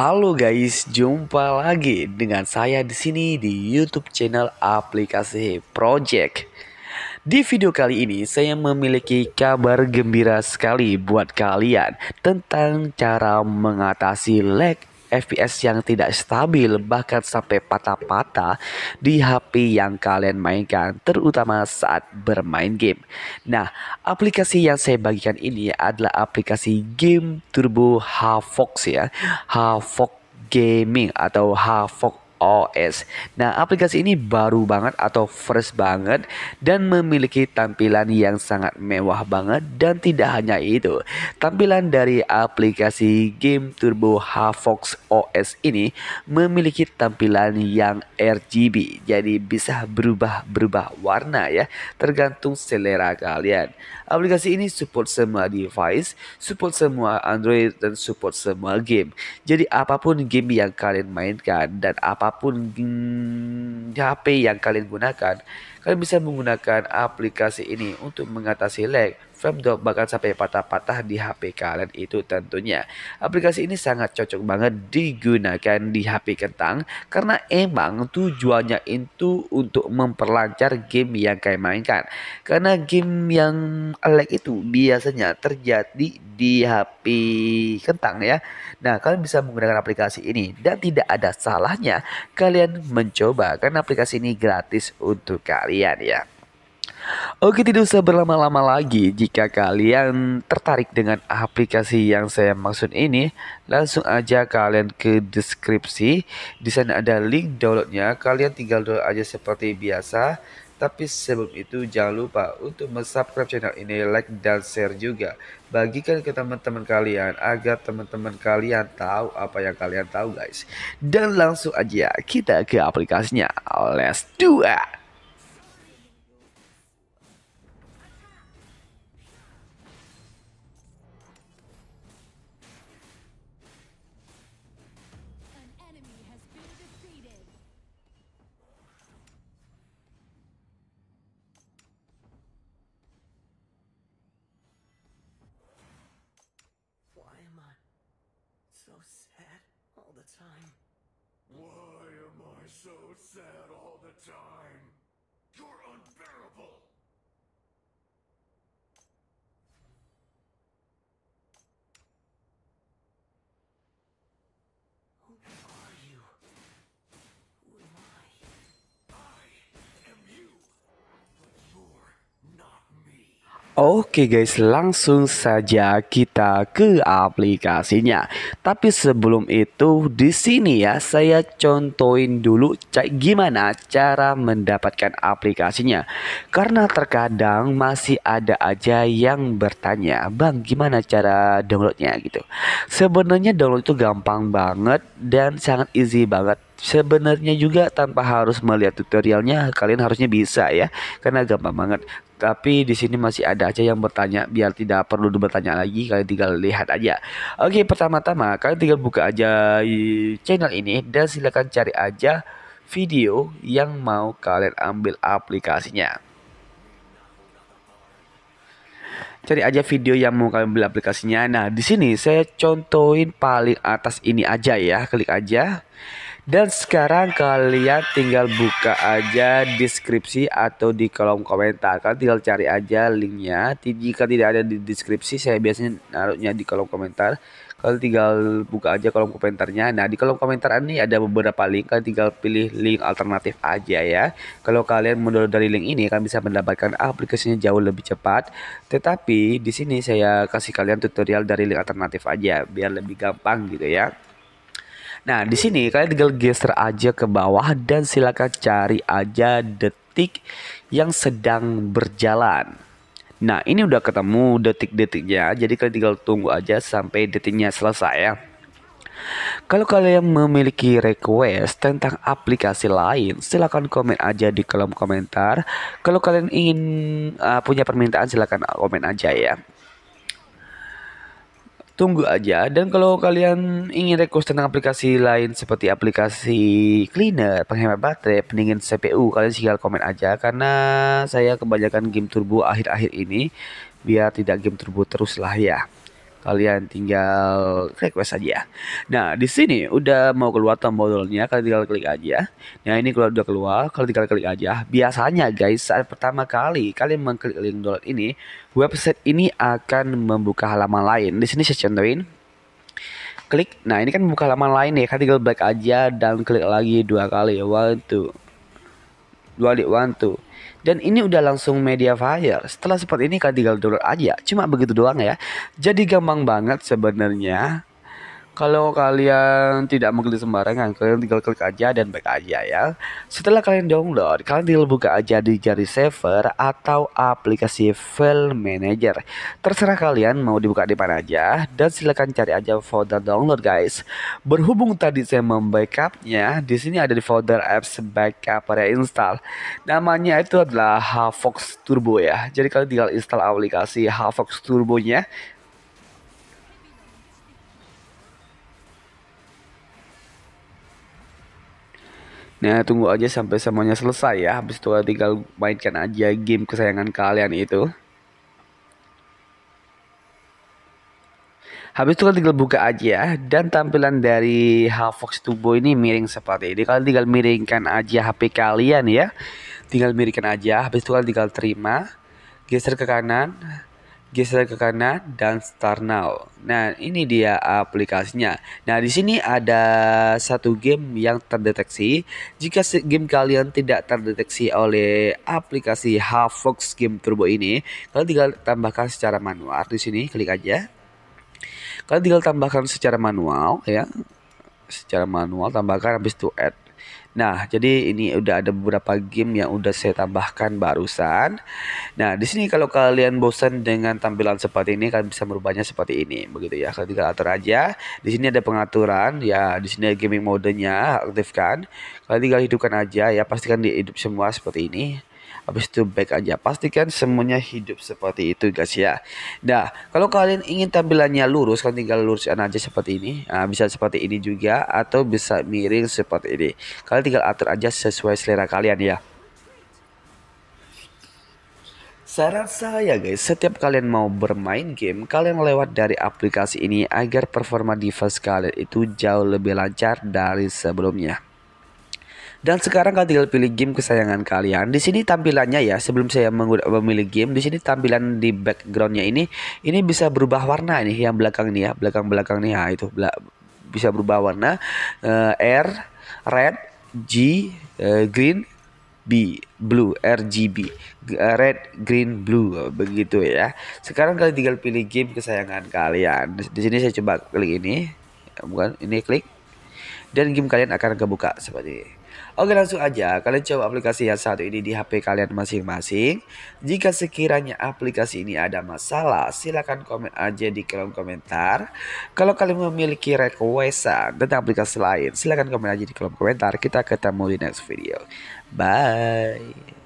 Halo guys, jumpa lagi dengan saya di sini di YouTube channel aplikasi Project. Di video kali ini saya memiliki kabar gembira sekali buat kalian tentang cara mengatasi lag FPS yang tidak stabil bahkan sampai patah-patah di HP yang kalian mainkan terutama saat bermain game. Nah, aplikasi yang saya bagikan ini adalah aplikasi game Turbo Havox ya. Havox Gaming atau Havox OS. Nah, aplikasi ini baru banget atau fresh banget dan memiliki tampilan yang sangat mewah banget dan tidak hanya itu. Tampilan dari aplikasi game Turbo Havox OS ini memiliki tampilan yang RGB. Jadi bisa berubah-berubah warna ya, tergantung selera kalian. Aplikasi ini support semua device, support semua Android dan support semua game. Jadi apapun game yang kalian mainkan dan apapun HP mm, yang kalian gunakan, kalian bisa menggunakan aplikasi ini untuk mengatasi lag Firmdrop bahkan sampai patah-patah di HP kalian itu tentunya. Aplikasi ini sangat cocok banget digunakan di HP kentang karena emang tujuannya itu untuk memperlancar game yang kalian mainkan. Karena game yang lag itu biasanya terjadi di HP kentang ya. Nah, kalian bisa menggunakan aplikasi ini dan tidak ada salahnya kalian mencoba karena aplikasi ini gratis untuk kalian ya. Oke, tidak usah berlama-lama lagi. Jika kalian tertarik dengan aplikasi yang saya maksud ini, langsung aja kalian ke deskripsi. Di sana ada link downloadnya. Kalian tinggal download aja seperti biasa. Tapi sebelum itu jangan lupa untuk subscribe channel ini, like dan share juga. Bagikan ke teman-teman kalian agar teman-teman kalian tahu apa yang kalian tahu guys. Dan langsung aja kita ke aplikasinya. Let's do it. sad all the time. Oke guys, langsung saja kita ke aplikasinya. Tapi sebelum itu di sini ya saya contohin dulu gimana cara mendapatkan aplikasinya. Karena terkadang masih ada aja yang bertanya, "Bang, gimana cara downloadnya?" gitu. Sebenarnya download itu gampang banget dan sangat easy banget Sebenarnya juga tanpa harus melihat tutorialnya kalian harusnya bisa ya karena gampang banget. Tapi di sini masih ada aja yang bertanya biar tidak perlu bertanya lagi kalian tinggal lihat aja. Oke, pertama-tama kalian tinggal buka aja channel ini dan silahkan cari aja video yang mau kalian ambil aplikasinya. cari aja video yang mau kalian beli aplikasinya. Nah, di sini saya contohin paling atas ini aja ya, klik aja. Dan sekarang kalian tinggal buka aja deskripsi atau di kolom komentar. Kalian tinggal cari aja linknya. Jika tidak ada di deskripsi, saya biasanya naruhnya di kolom komentar. Kalian tinggal buka aja kolom komentarnya. Nah di kolom komentar ini ada beberapa link. Kalian tinggal pilih link alternatif aja ya. Kalau kalian mendownload dari link ini, kalian bisa mendapatkan aplikasinya jauh lebih cepat. Tetapi di sini saya kasih kalian tutorial dari link alternatif aja, biar lebih gampang gitu ya. Nah, di sini kalian tinggal geser aja ke bawah dan silakan cari aja detik yang sedang berjalan. Nah, ini udah ketemu detik-detiknya, jadi kalian tinggal tunggu aja sampai detiknya selesai ya. Kalau kalian memiliki request tentang aplikasi lain, silahkan komen aja di kolom komentar. Kalau kalian ingin uh, punya permintaan, silahkan komen aja ya tunggu aja dan kalau kalian ingin request tentang aplikasi lain seperti aplikasi cleaner, penghemat baterai, pendingin CPU, kalian tinggal komen aja karena saya kebanyakan game turbo akhir-akhir ini biar tidak game turbo terus lah ya kalian tinggal request aja. Ya. Nah, di sini udah mau keluar tombolnya, kalian tinggal klik aja. Ya. Nah, ini keluar udah keluar, kalian tinggal klik aja. Biasanya guys, saat pertama kali kalian mengklik link download ini, website ini akan membuka halaman lain. Di sini saya contohin. Klik. Nah, ini kan buka halaman lain ya. Kalian tinggal back aja dan klik lagi dua kali. One, two. Dua kali, one, two. Dan ini udah langsung media fire. Setelah seperti ini kalian tinggal download aja. Cuma begitu doang ya. Jadi gampang banget sebenarnya kalau kalian tidak mengklik sembarangan, kalian tinggal klik aja dan back aja ya. Setelah kalian download, kalian tinggal buka aja di jari server atau aplikasi file manager. Terserah kalian mau dibuka di mana aja dan silahkan cari aja folder download guys. Berhubung tadi saya membackupnya, di sini ada di folder apps backup install. Namanya itu adalah Havox Turbo ya. Jadi kalian tinggal install aplikasi Havox Turbonya Nah tunggu aja sampai semuanya selesai ya. Habis itu tinggal mainkan aja game kesayangan kalian itu. Habis itu kan tinggal buka aja ya. dan tampilan dari Havox tubo ini miring seperti ini. Kalian tinggal miringkan aja HP kalian ya. Tinggal miringkan aja. Habis itu kalian tinggal terima, geser ke kanan, geser ke kanan dan start now. Nah, ini dia aplikasinya. Nah, di sini ada satu game yang terdeteksi. Jika game kalian tidak terdeteksi oleh aplikasi Havox Game Turbo ini, kalian tinggal tambahkan secara manual. Di sini klik aja. Kalian tinggal tambahkan secara manual ya. Secara manual tambahkan habis itu add Nah, jadi ini udah ada beberapa game yang udah saya tambahkan barusan. Nah, di sini kalau kalian bosan dengan tampilan seperti ini, kalian bisa merubahnya seperti ini, begitu ya. Kalian tinggal atur aja. Di sini ada pengaturan, ya. Di sini gaming modenya, aktifkan. Kalian tinggal hidupkan aja, ya. Pastikan dihidup semua seperti ini habis itu back aja pastikan semuanya hidup seperti itu guys ya nah kalau kalian ingin tampilannya lurus kan tinggal luruskan aja seperti ini nah, bisa seperti ini juga atau bisa miring seperti ini kalian tinggal atur aja sesuai selera kalian ya Saran saya guys, setiap kalian mau bermain game, kalian lewat dari aplikasi ini agar performa device kalian itu jauh lebih lancar dari sebelumnya. Dan sekarang kalian tinggal pilih game kesayangan kalian. Di sini tampilannya ya, sebelum saya memilih game, di sini tampilan di backgroundnya ini, ini bisa berubah warna ini yang belakang ini ya, belakang-belakang nih ya itu bisa berubah warna uh, R, red, G, uh, green, B blue RGB eh, red green blue begitu ya sekarang kalian tinggal pilih game kesayangan kalian di sini saya coba klik ini ya, bukan ini klik dan game kalian akan kebuka seperti ini Oke langsung aja kalian coba aplikasi yang satu ini di HP kalian masing-masing. Jika sekiranya aplikasi ini ada masalah silahkan komen aja di kolom komentar. Kalau kalian memiliki requestan tentang aplikasi lain silahkan komen aja di kolom komentar. Kita ketemu di next video. Bye.